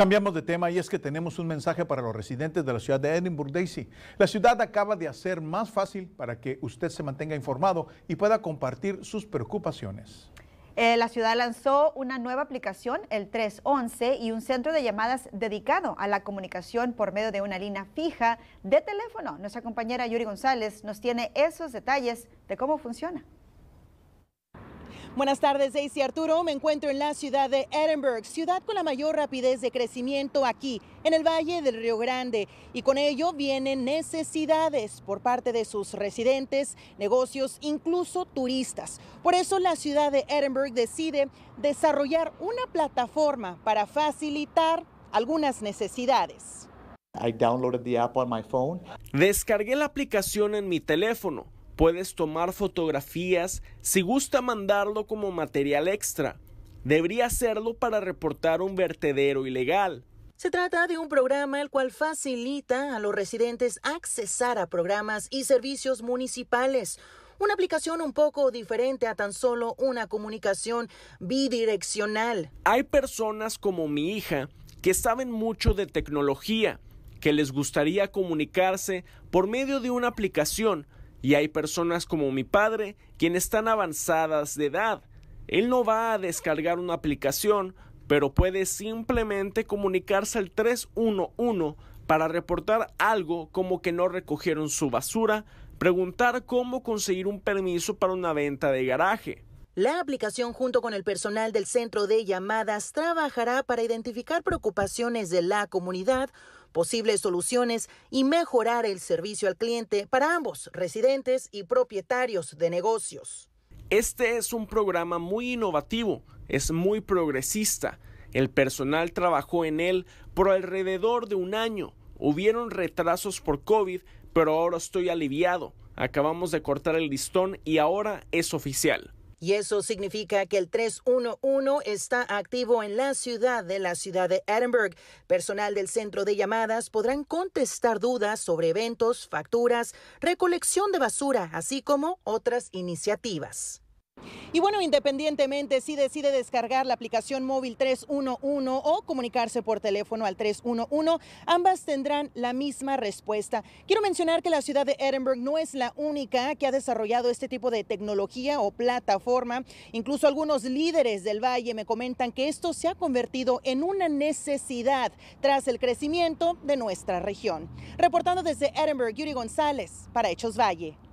Cambiamos de tema y es que tenemos un mensaje para los residentes de la ciudad de Edinburgh, Daisy. La ciudad acaba de hacer más fácil para que usted se mantenga informado y pueda compartir sus preocupaciones. Eh, la ciudad lanzó una nueva aplicación, el 311, y un centro de llamadas dedicado a la comunicación por medio de una línea fija de teléfono. Nuestra compañera Yuri González nos tiene esos detalles de cómo funciona. Buenas tardes, Daisy Arturo. Me encuentro en la ciudad de Edinburgh, ciudad con la mayor rapidez de crecimiento aquí, en el Valle del Río Grande. Y con ello vienen necesidades por parte de sus residentes, negocios, incluso turistas. Por eso la ciudad de Edinburgh decide desarrollar una plataforma para facilitar algunas necesidades. Descargué la aplicación en mi teléfono Puedes tomar fotografías si gusta mandarlo como material extra. Debería hacerlo para reportar un vertedero ilegal. Se trata de un programa el cual facilita a los residentes accesar a programas y servicios municipales. Una aplicación un poco diferente a tan solo una comunicación bidireccional. Hay personas como mi hija que saben mucho de tecnología, que les gustaría comunicarse por medio de una aplicación, y hay personas como mi padre, quienes están avanzadas de edad. Él no va a descargar una aplicación, pero puede simplemente comunicarse al 311 para reportar algo como que no recogieron su basura, preguntar cómo conseguir un permiso para una venta de garaje. La aplicación junto con el personal del centro de llamadas trabajará para identificar preocupaciones de la comunidad posibles soluciones y mejorar el servicio al cliente para ambos, residentes y propietarios de negocios. Este es un programa muy innovativo, es muy progresista. El personal trabajó en él por alrededor de un año. Hubieron retrasos por COVID, pero ahora estoy aliviado. Acabamos de cortar el listón y ahora es oficial. Y eso significa que el 311 está activo en la ciudad de la ciudad de Edinburgh. Personal del centro de llamadas podrán contestar dudas sobre eventos, facturas, recolección de basura, así como otras iniciativas. Y bueno, independientemente si decide descargar la aplicación móvil 311 o comunicarse por teléfono al 311, ambas tendrán la misma respuesta. Quiero mencionar que la ciudad de Edinburgh no es la única que ha desarrollado este tipo de tecnología o plataforma. Incluso algunos líderes del valle me comentan que esto se ha convertido en una necesidad tras el crecimiento de nuestra región. Reportando desde Edinburgh, Yuri González para Hechos Valle.